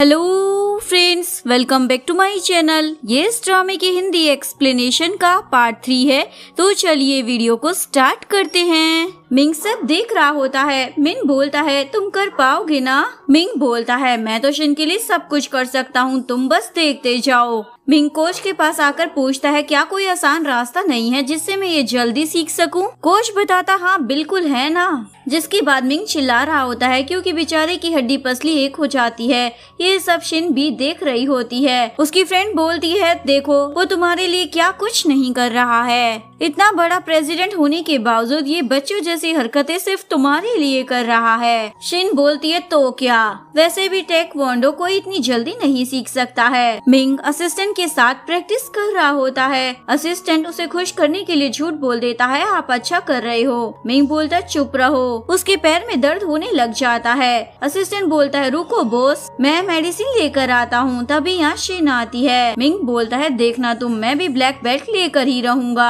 Hello friends welcome back to my channel ये इस ड्रामे की हिंदी एक्सप्लेनेशन का पार्ट थ्री है तो चलिए वीडियो को स्टार्ट करते हैं मिंग सब देख रहा होता है मिंग बोलता है तुम कर पाओगे ना मिंग बोलता है मैं तो शिन के लिए सब कुछ कर सकता हूँ तुम बस देखते जाओ मिंग कोच के पास आकर पूछता है क्या कोई आसान रास्ता नहीं है जिससे मैं ये जल्दी सीख सकूं? कोच बताता हाँ बिल्कुल है ना जिसके बाद मिंग चिल्ला रहा होता है क्योंकि बेचारे की हड्डी पसली एक हो जाती है ये सब शिन भी देख रही होती है उसकी फ्रेंड बोलती है देखो वो तुम्हारे लिए क्या कुछ नहीं कर रहा है इतना बड़ा प्रेसिडेंट होने के बावजूद ये बच्चों जैसी हरकतें सिर्फ तुम्हारे लिए कर रहा है शिन बोलती है तो क्या वैसे भी टेक वॉन्डो को इतनी जल्दी नहीं सीख सकता है मिंग असिस्टेंट के साथ प्रैक्टिस कर रहा होता है असिस्टेंट उसे खुश करने के लिए झूठ बोल देता है आप अच्छा कर रहे हो मिंग बोलता चुप रहो उसके पैर में दर्द होने लग जाता है असिस्टेंट बोलता है रुको बोस मैं मेडिसिन लेकर आता हूँ तभी यहाँ शिन आती है मिंग बोलता है देखना तुम मैं भी ब्लैक बेल्ट लेकर ही रहूंगा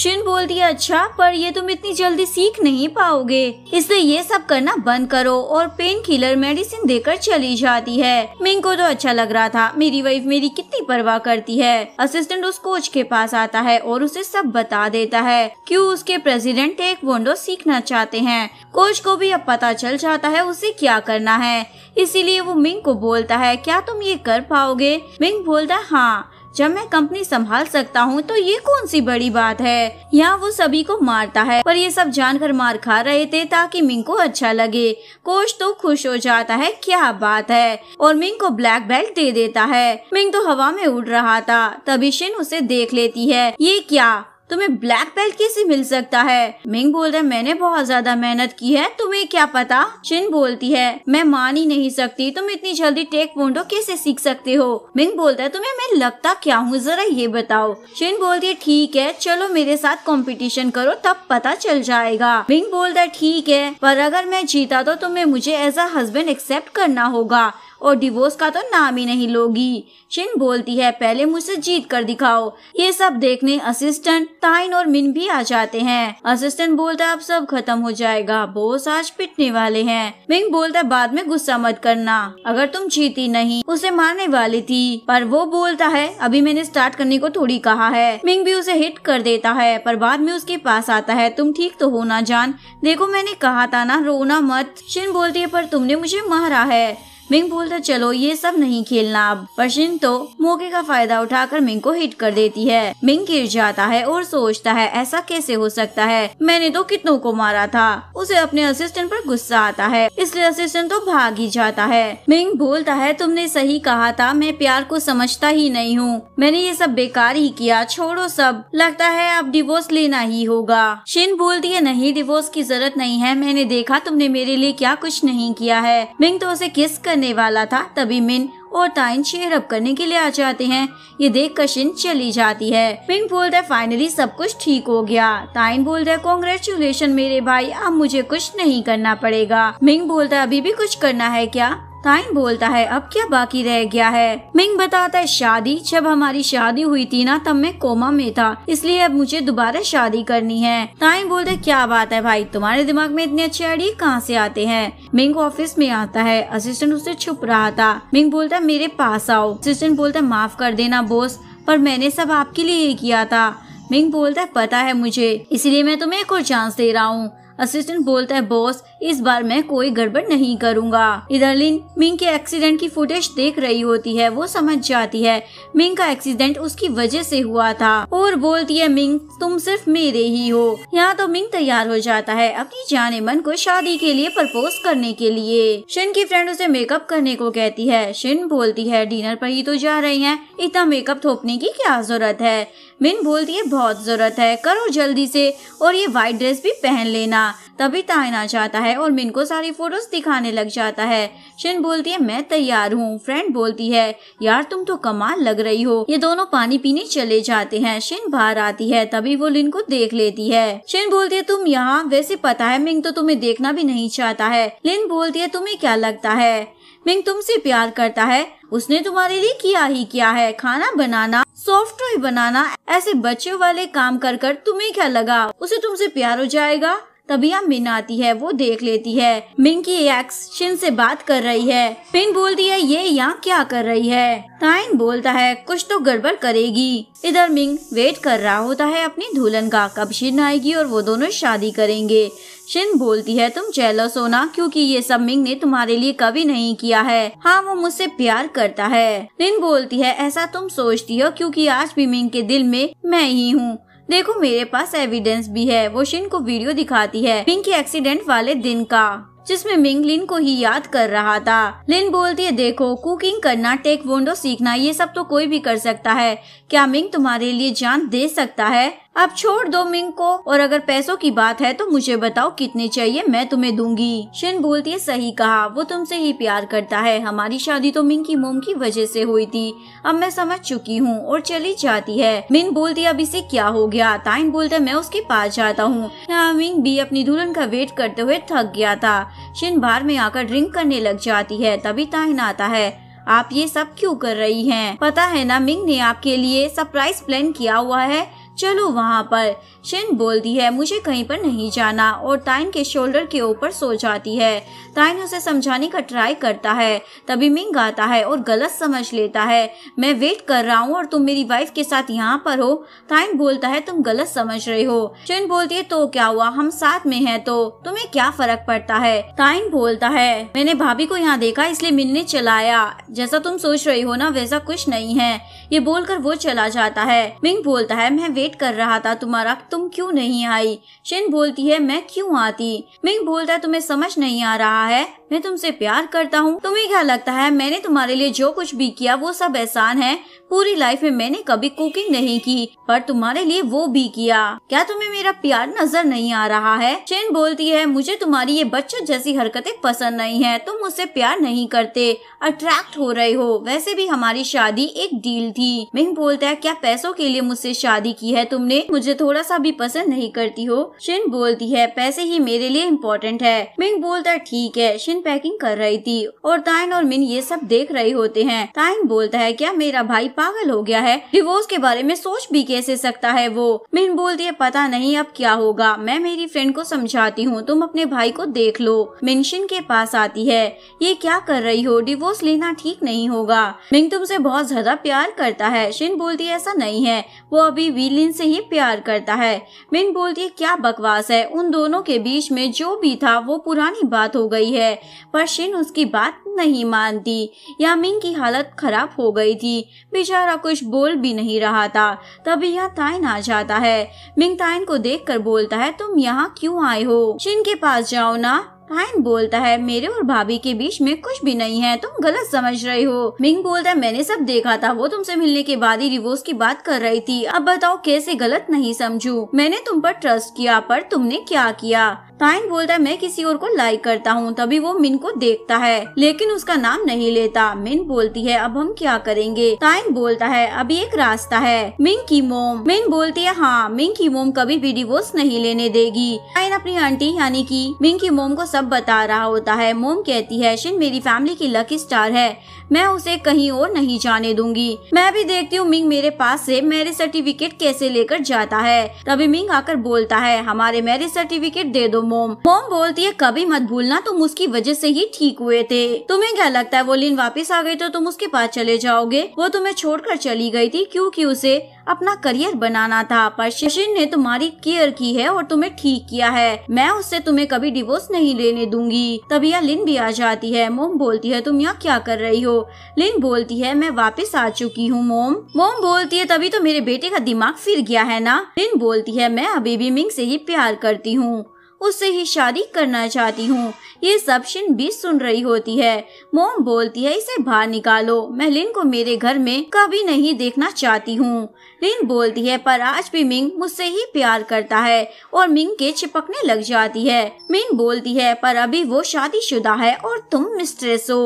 शिन बोलती है अच्छा पर ये तुम इतनी जल्दी सीख नहीं पाओगे इसलिए ये सब करना बंद करो और पेन किलर मेडिसिन देकर चली जाती है मिंग को तो अच्छा लग रहा था मेरी वाइफ मेरी कितनी परवाह करती है असिस्टेंट उस कोच के पास आता है और उसे सब बता देता है क्यों उसके प्रेसिडेंट एक वोंडो सीखना चाहते हैं कोच को भी अब पता चल जाता है उसे क्या करना है इसीलिए वो मिंग को बोलता है क्या तुम ये कर पाओगे मिंग बोलता है हाँ जब मैं कंपनी संभाल सकता हूँ तो ये कौन सी बड़ी बात है यहाँ वो सभी को मारता है पर ये सब जानकर मार खा रहे थे ताकि मिंग को अच्छा लगे कोच तो खुश हो जाता है क्या बात है और मिंग को ब्लैक बेल्ट दे देता है मिंग तो हवा में उड़ रहा था तभी शिन उसे देख लेती है ये क्या तुम्हें ब्लैक बेल्ट कैसे मिल सकता है मिंग बोल है मैंने बहुत ज्यादा मेहनत की है तुम्हें क्या पता चिन बोलती है मैं मान ही नहीं सकती तुम इतनी जल्दी टेक पोन्डो कैसे सीख सकते हो मिंग बोलता है तुम्हें मैं लगता क्या हूँ जरा ये बताओ चिन बोलती है ठीक है चलो मेरे साथ कंपटीशन करो तब पता चल जाएगा मिंग बोलता है ठीक है पर अगर मैं जीता तो तुम्हें मुझे एज अ हस्बैंड एक्सेप्ट करना होगा और डिवोर्स का तो नाम ही नहीं लोगी शिन बोलती है पहले मुझसे जीत कर दिखाओ ये सब देखने असिस्टेंट ताइन और मिन भी आ जाते हैं असिस्टेंट बोलता है अब सब खत्म हो जाएगा बोस आज पिटने वाले हैं मिंग बोलता है बाद में गुस्सा मत करना अगर तुम जीती नहीं उसे मारने वाली थी पर वो बोलता है अभी मैंने स्टार्ट करने को थोड़ी कहा है मिंग भी उसे हिट कर देता है पर बाद में उसके पास आता है तुम ठीक तो हो ना जान देखो मैंने कहा था ना रोना मत शिन बोलती है पर तुमने मुझे मारा है मिंग बोलता चलो ये सब नहीं खेलना अब पर तो मौके का फायदा उठाकर मिंग को हिट कर देती है मिंग गिर जाता है और सोचता है ऐसा कैसे हो सकता है मैंने तो कितनों को मारा था उसे अपने असिस्टेंट पर गुस्सा आता है इसलिए असिस्टेंट तो भाग ही जाता है मिंग बोलता है तुमने सही कहा था मैं प्यार को समझता ही नहीं हूँ मैंने ये सब बेकार ही किया छोड़ो सब लगता है अब डिवोर्स लेना ही होगा शिन बोलती है नहीं डिवोर्स की जरूरत नहीं है मैंने देखा तुमने मेरे लिए क्या कुछ नहीं किया है मिंग तो उसे किस कर करने वाला था तभी मिन और ताइन शेयर अप करने के लिए आ जाते हैं ये देख कर शिन चली जाती है मिन बोलता है फाइनली सब कुछ ठीक हो गया ताइन बोलता है कॉन्ग्रेचुलेशन मेरे भाई अब मुझे कुछ नहीं करना पड़ेगा मिंग बोलता है अभी भी कुछ करना है क्या ताइन बोलता है अब क्या बाकी रह गया है मिंग बताता है शादी जब हमारी शादी हुई थी ना तब मैं कोमा में था इसलिए अब मुझे दोबारा शादी करनी है ताइन बोलता है क्या बात है भाई तुम्हारे दिमाग में इतने अच्छे आइडिया कहाँ से आते हैं मिंग ऑफिस में आता है असिस्टेंट उसे छुप रहा था मिंग बोलता है मेरे पास आओ असिस्टेंट बोलता है माफ कर देना बोस पर मैंने सब आपके लिए ही किया था मिंग बोलता है पता है मुझे इसलिए मैं तुम्हें एक और चांस दे रहा हूँ असिस्टेंट बोलता है बॉस इस बार मैं कोई गड़बड़ नहीं करूँगा इधर लिन मिंग के एक्सीडेंट की फुटेज देख रही होती है वो समझ जाती है मिंग का एक्सीडेंट उसकी वजह से हुआ था और बोलती है मिंग तुम सिर्फ मेरे ही हो यहाँ तो मिंग तैयार हो जाता है अपनी जाने मन को शादी के लिए प्रपोज करने के लिए शिन की फ्रेंड उसे मेकअप करने को कहती है शिन बोलती है डिनर पर ही तो जा रही है इतना मेकअप थोपने की क्या जरूरत है मिन बोलती है बहुत जरूरत है करो जल्दी से और ये व्हाइट ड्रेस भी पहन लेना तभी तायना जाता है और मिन को सारी फोटोज दिखाने लग जाता है शिन बोलती है मैं तैयार हूँ फ्रेंड बोलती है यार तुम तो कमाल लग रही हो ये दोनों पानी पीने चले जाते हैं शिन बाहर आती है तभी वो लिन को देख लेती है शिन बोलती है तुम यहाँ वैसे पता है मिंग तो तुम्हें देखना भी नहीं चाहता है लिन बोलती है तुम्हें क्या लगता है मिंग तुमसे प्यार करता है उसने तुम्हारे लिए किया ही क्या है खाना बनाना सॉफ्ट बनाना ऐसे बच्चों वाले काम कर कर तुम्हें क्या लगा उसे तुमसे प्यार हो जाएगा तभी मिन आती है वो देख लेती है मिन की एक्स शिन से बात कर रही है पिन बोलती है ये यहाँ क्या कर रही है ताइन बोलता है कुछ तो गड़बड़ करेगी इधर मिंग वेट कर रहा होता है अपनी दुल्हन का कब शिन आएगी और वो दोनों शादी करेंगे शिन बोलती है तुम जेलस सोना क्योंकि ये सब मिंग ने तुम्हारे लिए कभी नहीं किया है हाँ वो मुझसे प्यार करता है रिन बोलती है ऐसा तुम सोचती हो क्योंकि आज भी मिंग के दिल में मैं ही हूँ देखो मेरे पास एविडेंस भी है वो शिन को वीडियो दिखाती है पिंक के एक्सीडेंट वाले दिन का जिसमें मिंग लिन को ही याद कर रहा था लिन बोलती है देखो कुकिंग करना टेक वोंडो सीखना ये सब तो कोई भी कर सकता है क्या मिंग तुम्हारे लिए जान दे सकता है अब छोड़ दो मिंग को और अगर पैसों की बात है तो मुझे बताओ कितने चाहिए मैं तुम्हें दूंगी शिन बोलती है सही कहा वो तुमसे ही प्यार करता है हमारी शादी तो मिंग की मोम की वजह से हुई थी अब मैं समझ चुकी हूँ और चली जाती है मिंग बोलती अब इसे क्या हो गया ताइन बोलते मैं उसके पास जाता हूँ हाँ, मिंग भी अपनी दुल्हन का वेट करते हुए थक गया था शिन बार में आकर ड्रिंक करने लग जाती है तभी ताइन आता है आप ये सब क्यों कर रही हैं? पता है ना मिंग ने आपके लिए सरप्राइज प्लान किया हुआ है चलो वहाँ पर शिन बोलती है मुझे कहीं पर नहीं जाना और ताइन के शोल्डर के ऊपर सो जाती है ताइन उसे समझाने का ट्राई करता है तभी मिंग आता है और गलत समझ लेता है मैं वेट कर रहा हूँ और तुम मेरी वाइफ के साथ यहाँ पर हो ताइन बोलता है तुम गलत समझ रहे हो शिन बोलती है तो क्या हुआ हम साथ में है तो तुम्हें क्या फर्क पड़ता है ताइन बोलता है मैंने भाभी को यहाँ देखा इसलिए मिलने चलाया जैसा तुम सोच रही हो ना वैसा कुछ नहीं है ये बोलकर वो चला जाता है मिंग बोलता है मैं वेट कर रहा था तुम्हारा तुम क्यों नहीं आई शिन बोलती है मैं क्यों आती मिंग बोलता है तुम्हें समझ नहीं आ रहा है मैं तुमसे प्यार करता हूँ तुम्हें क्या लगता है मैंने तुम्हारे लिए जो कुछ भी किया वो सब एहसान है पूरी लाइफ में मैंने कभी कुकिंग नहीं की पर तुम्हारे लिए वो भी किया क्या तुम्हें मेरा प्यार नजर नहीं आ रहा है चेन बोलती है मुझे तुम्हारी ये बच्चों जैसी हरकतें पसंद नहीं है तुम मुझसे प्यार नहीं करते अट्रैक्ट हो रहे हो वैसे भी हमारी शादी एक डील थी मिंग बोलता है क्या पैसों के लिए मुझसे शादी की है तुमने मुझे थोड़ा सा भी पसंद नहीं करती हो शिन बोलती है पैसे ही मेरे लिए इम्पोर्टेंट है मिंग बोलता है ठीक है शिन मिन पैकिंग कर रही थी और ताइन और मिन ये सब देख रहे होते हैं ताइन बोलता है क्या मेरा भाई पागल हो गया है डिवोर्स के बारे में सोच भी कैसे सकता है वो मिन बोलती है पता नहीं अब क्या होगा मैं मेरी फ्रेंड को समझाती हूँ तुम अपने भाई को देख लो मिनशिन के पास आती है ये क्या कर रही हो डिवोर्स लेना ठीक नहीं होगा मिन तुमसे बहुत ज्यादा प्यार करता है शिन बोलती है ऐसा नहीं है वो अभी वीलिन से ही प्यार करता है मिन बोलती है क्या बकवास है उन दोनों के बीच में जो भी था वो पुरानी बात हो गई है पर शिन उसकी बात नहीं मानती यामिंग की हालत खराब हो गई थी बेचारा कुछ बोल भी नहीं रहा था तभी यहाँ ताइन आ जाता है मिंग ताइन को देखकर बोलता है तुम यहाँ क्यों आए हो शिन के पास जाओ ना ताइन बोलता है मेरे और भाभी के बीच में कुछ भी नहीं है तुम गलत समझ रहे हो मिंग बोलता है मैंने सब देखा था वो तुमसे मिलने के बाद ही रिवोर्स की बात कर रही थी अब बताओ कैसे गलत नहीं समझू मैंने तुम पर ट्रस्ट किया पर तुमने क्या किया टाइंग बोलता है मैं किसी और को लाइक करता हूँ तभी वो मिन को देखता है लेकिन उसका नाम नहीं लेता मिन बोलती है अब हम क्या करेंगे टाइम बोलता है अभी एक रास्ता है मिंग की मोम मिन बोलती है हाँ मिंग की मोम कभी भी डिवोर्स नहीं लेने देगी टाइन अपनी आंटी यानी की मिंग की मोम को सब बता रहा होता है मोम कहती है शिन मेरी फैमिली की लकी स्टार है मैं उसे कहीं और नहीं जाने दूंगी मैं भी देखती हूँ मिंग मेरे पास से मैरिज सर्टिफिकेट कैसे लेकर जाता है तभी मिंग आकर बोलता है हमारे मैरिज सर्टिफिकेट दे दो मोम मोम बोलती है कभी मत भूलना तुम उसकी वजह से ही ठीक हुए थे तुम्हें क्या लगता है वो लिन वापस आ गई तो तुम उसके पास चले जाओगे वो तुम्हें छोड़कर चली गई थी क्योंकि उसे अपना करियर बनाना था पर शशिन ने तुम्हारी केयर की है और तुम्हें ठीक किया है मैं उससे तुम्हें कभी डिवोर्स नहीं लेने दूंगी तभी यह लिन भी आ जाती है मोम बोलती है तुम यहाँ क्या कर रही हो लिन बोलती है मैं वापस आ चुकी हूँ मोम मोम बोलती है तभी तो मेरे बेटे का दिमाग फिर गया है ना लिन बोलती है मैं अभी भी मिंग से ही प्यार करती हूँ उससे ही शादी करना चाहती हूँ ये सब शिन भी सुन रही होती है मोम बोलती है इसे बाहर निकालो मैं लिन को मेरे घर में कभी नहीं देखना चाहती हूँ लिन बोलती है पर आज भी मिंग मुझसे ही प्यार करता है और मिंग के चिपकने लग जाती है मिंग बोलती है पर अभी वो शादीशुदा है और तुम मिस्ट्रेस हो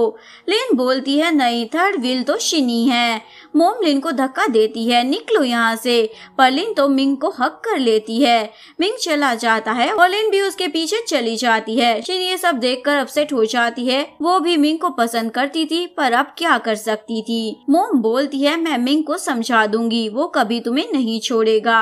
लिन बोलती है नहीं थर्ड व्हील तो शिनी है मोम लिन को धक्का देती है निकलो यहाँ से पर लिन तो मिंग को हक कर लेती है मिंग चला जाता है और लिन भी उसके पीछे चली जाती है शिनी ये सब देखकर अपसेट हो जाती है वो भी मिंग को पसंद करती थी पर अब क्या कर सकती थी मोम बोलती है मैं मिंग को समझा दूंगी वो कभी तुम्हें नहीं छोड़ेगा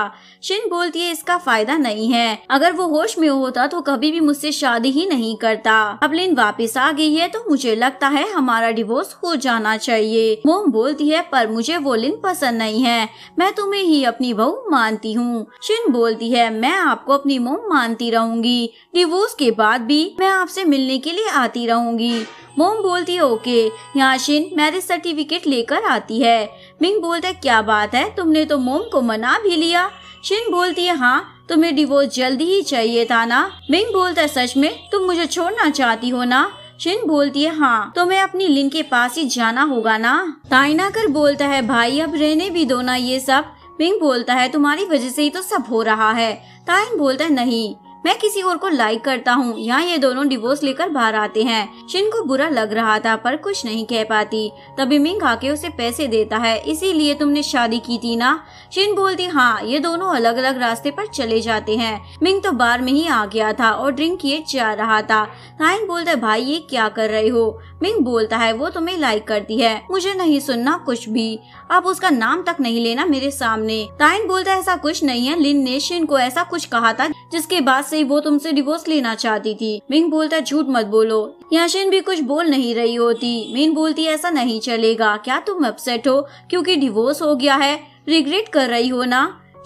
शिन बोलती है इसका फायदा नहीं है अगर वो होश में होता तो कभी भी मुझसे शादी ही नहीं करता अब लिन वापिस आ गई है तो मुझे लगता है हमारा डिवोर्स हो जाना चाहिए मोम बोलती है पर मुझे वो लिन पसंद नहीं है मैं तुम्हें ही अपनी बहू मानती हूँ शिन बोलती है मैं आपको अपनी मोम मानती रहूंगी डिवोर्स के बाद भी मैं आपसे मिलने के लिए आती रहूंगी मोम बोलती है ओके याशिन मैरिज सर्टिफिकेट लेकर आती है मिंग बोलता है क्या बात है तुमने तो मोम को मना भी लिया शिन बोलती है हाँ तुम्हें डिवोर्स जल्दी ही चाहिए था ना मिंग बोलता है सच में तुम मुझे छोड़ना चाहती हो ना शिन बोलती है हाँ तो मैं अपनी लिन के पास ही जाना होगा ना ताइना कर बोलता है भाई अब रहने भी दो ना ये सब मिंग बोलता है तुम्हारी वजह से ही तो सब हो रहा है ताइन बोलता है नहीं मैं किसी और को लाइक करता हूँ यहाँ ये दोनों डिवोर्स लेकर बाहर आते हैं शिन को बुरा लग रहा था पर कुछ नहीं कह पाती तभी मिंग आके उसे पैसे देता है इसीलिए तुमने शादी की थी ना शिन बोलती हाँ ये दोनों अलग अलग रास्ते पर चले जाते हैं मिंग तो बार में ही आ गया था और ड्रिंक किए जा रहा था थाइंग बोलता है भाई ये क्या कर रहे हो मिंग बोलता है वो तुम्हें लाइक करती है मुझे नहीं सुनना कुछ भी अब उसका नाम तक नहीं लेना मेरे सामने ताइन बोलता है ऐसा कुछ नहीं है लिन ने शिन को ऐसा कुछ कहा था जिसके बाद से वो तुमसे डिवोर्स लेना चाहती थी मिंग बोलता झूठ मत बोलो याशिन भी कुछ बोल नहीं रही होती मीन बोलती ऐसा नहीं चलेगा क्या तुम अपसेट हो क्योंकि डिवोर्स हो गया है रिग्रेट कर रही हो ना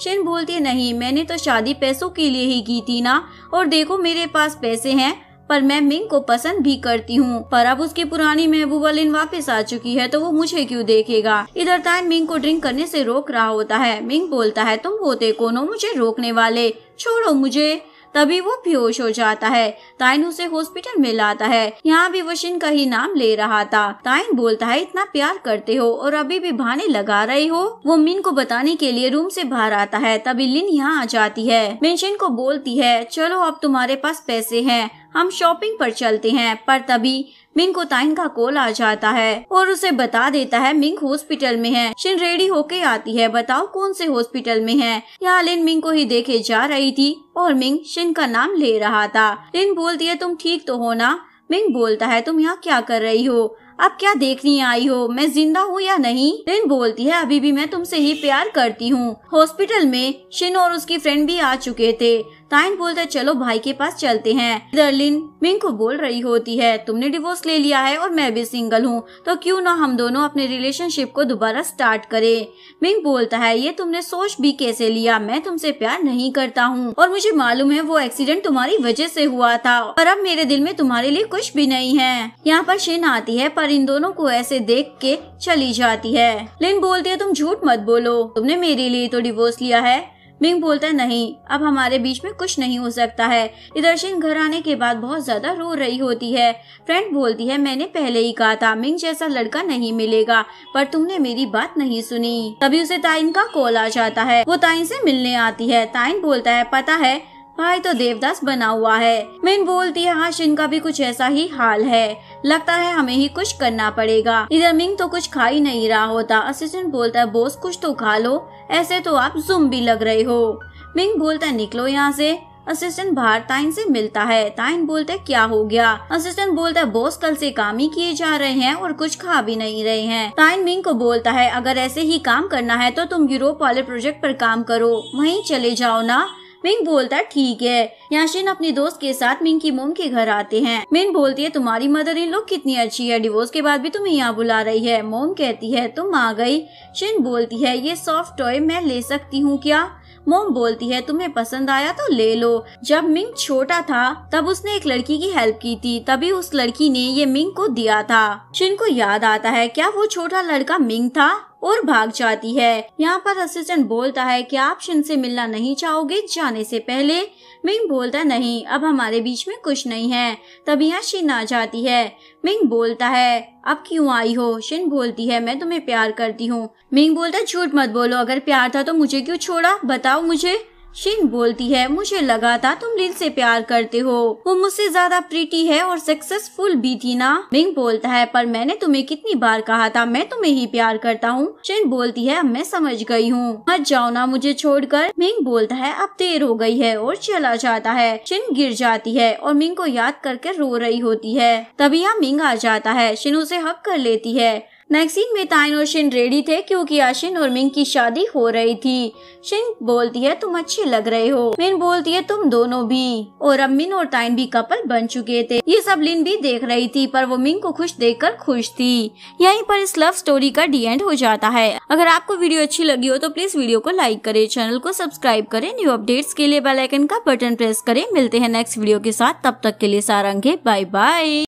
शिन बोलती नहीं मैंने तो शादी पैसों के लिए ही की थी ना और देखो मेरे पास पैसे है पर मैं मिंग को पसंद भी करती हूँ पर अब उसकी पुरानी महबूबा लिन वापस आ चुकी है तो वो मुझे क्यों देखेगा इधर तान मिंग को ड्रिंक करने से रोक रहा होता है मिंग बोलता है तुम होते कौन हो मुझे रोकने वाले छोड़ो मुझे तभी वो बेहोश हो जाता है ताइन उसे हॉस्पिटल में लाता है यहाँ भी वो शिन का ही नाम ले रहा था ताइन बोलता है इतना प्यार करते हो और अभी भी बहाने लगा रहे हो वो मिन को बताने के लिए रूम से बाहर आता है तभी लिन यहाँ आ जाती है मिन शिन को बोलती है चलो अब तुम्हारे पास पैसे है हम शॉपिंग पर चलते हैं पर तभी मिंग को ताइन का कॉल आ जाता है और उसे बता देता है मिंग हॉस्पिटल में है शिन रेडी होके आती है बताओ कौन से हॉस्पिटल में है यहाँ लिन मिंग को ही देखे जा रही थी और मिंग शिन का नाम ले रहा था लिन बोलती है तुम ठीक तो हो ना मिंग बोलता है तुम यहाँ क्या कर रही हो अब क्या देखने आई हो मैं जिंदा हूँ या नहीं लिन बोलती है अभी भी मैं तुमसे ही प्यार करती हूँ हॉस्पिटल में शिन और उसकी फ्रेंड भी आ चुके थे ताइन बोलता है चलो भाई के पास चलते हैं दर्लिन मिंग को बोल रही होती है तुमने डिवोर्स ले लिया है और मैं भी सिंगल हूँ तो क्यों ना हम दोनों अपने रिलेशनशिप को दोबारा स्टार्ट करें मिंग बोलता है ये तुमने सोच भी कैसे लिया मैं तुमसे प्यार नहीं करता हूँ और मुझे मालूम है वो एक्सीडेंट तुम्हारी वजह से हुआ था पर अब मेरे दिल में तुम्हारे लिए कुछ भी नहीं है यहाँ पर शिन आती है पर इन दोनों को ऐसे देख के चली जाती है लिन बोलती है तुम झूठ मत बोलो तुमने मेरे लिए तो डिवोर्स लिया है बिंग बोलता है नहीं अब हमारे बीच में कुछ नहीं हो सकता है निदर्शन घर आने के बाद बहुत ज्यादा रो रही होती है फ्रेंड बोलती है मैंने पहले ही कहा था मिंग जैसा लड़का नहीं मिलेगा पर तुमने मेरी बात नहीं सुनी तभी उसे ताइन का कॉल आ जाता है वो ताइन से मिलने आती है ताइन बोलता है पता है भाई तो देवदास बना हुआ है मिन बोलती है हाँ का भी कुछ ऐसा ही हाल है लगता है हमें ही कुछ करना पड़ेगा इधर मिंग तो कुछ खा ही नहीं रहा होता असिस्टेंट बोलता है बोस कुछ तो खा लो ऐसे तो आप जुम भी लग रहे हो मिंग बोलता है निकलो यहाँ से असिस्टेंट बाहर ताइन से मिलता है ताइन बोलते है क्या हो गया असिस्टेंट बोलता है बॉस कल से काम ही किए जा रहे हैं और कुछ खा भी नहीं रहे हैं ताइन मिंग को बोलता है अगर ऐसे ही काम करना है तो तुम यूरोप वाले प्रोजेक्ट पर काम करो वहीं चले जाओ ना मिंग बोलता है ठीक है याशिन अपने दोस्त के साथ मिंग की मोम के घर आते हैं मिंग बोलती है तुम्हारी मदर इन लोग कितनी अच्छी है डिवोर्स के बाद भी तुम्हें यहाँ बुला रही है मोम कहती है तुम आ गई शिन बोलती है ये सॉफ्ट टॉय मैं ले सकती हूँ क्या मोम बोलती है तुम्हें पसंद आया तो ले लो जब मिंग छोटा था तब उसने एक लड़की की हेल्प की थी तभी उस लड़की ने ये मिंग को दिया था शिन को याद आता है क्या वो छोटा लड़का मिंग था और भाग जाती है यहाँ पर असिस्टेंट बोलता है कि आप शिन से मिलना नहीं चाहोगे जाने से पहले मिंग बोलता नहीं अब हमारे बीच में कुछ नहीं है तभी यहाँ शिन आ जाती है मिंग बोलता है अब क्यों आई हो शिन बोलती है मैं तुम्हें प्यार करती हूँ मिंग बोलता झूठ मत बोलो अगर प्यार था तो मुझे क्यों छोड़ा बताओ मुझे शिंग बोलती है मुझे लगा था तुम लिन से प्यार करते हो वो मुझसे ज्यादा प्रीटी है और सक्सेसफुल भी थी ना मिंग बोलता है पर मैंने तुम्हें कितनी बार कहा था मैं तुम्हें ही प्यार करता हूँ शिन बोलती है अब मैं समझ गई हूँ मत जाओ ना मुझे छोड़कर मिंग बोलता है अब देर हो गई है और चला जाता है शिन गिर जाती है और मिंग को याद करके रो रही होती है तभी यहाँ मिंग आ जाता है शिन उसे हक कर लेती है नेक्सिन में ताइन और शिन रेडी थे क्योंकि आशिन और मिंग की शादी हो रही थी शिन बोलती है तुम अच्छे लग रहे हो मिन बोलती है तुम दोनों भी और अब मिन और ताइन भी कपल बन चुके थे ये सब लिन भी देख रही थी पर वो मिंग को खुश देखकर खुश थी यहीं पर इस लव स्टोरी का डी एंड हो जाता है अगर आपको वीडियो अच्छी लगी हो तो प्लीज वीडियो को लाइक करे चैनल को सब्सक्राइब करे न्यू अपडेट्स के लिए बेलाइकन का बटन प्रेस करे मिलते हैं नेक्स्ट वीडियो के साथ तब तक के लिए सारंगे बाय बाय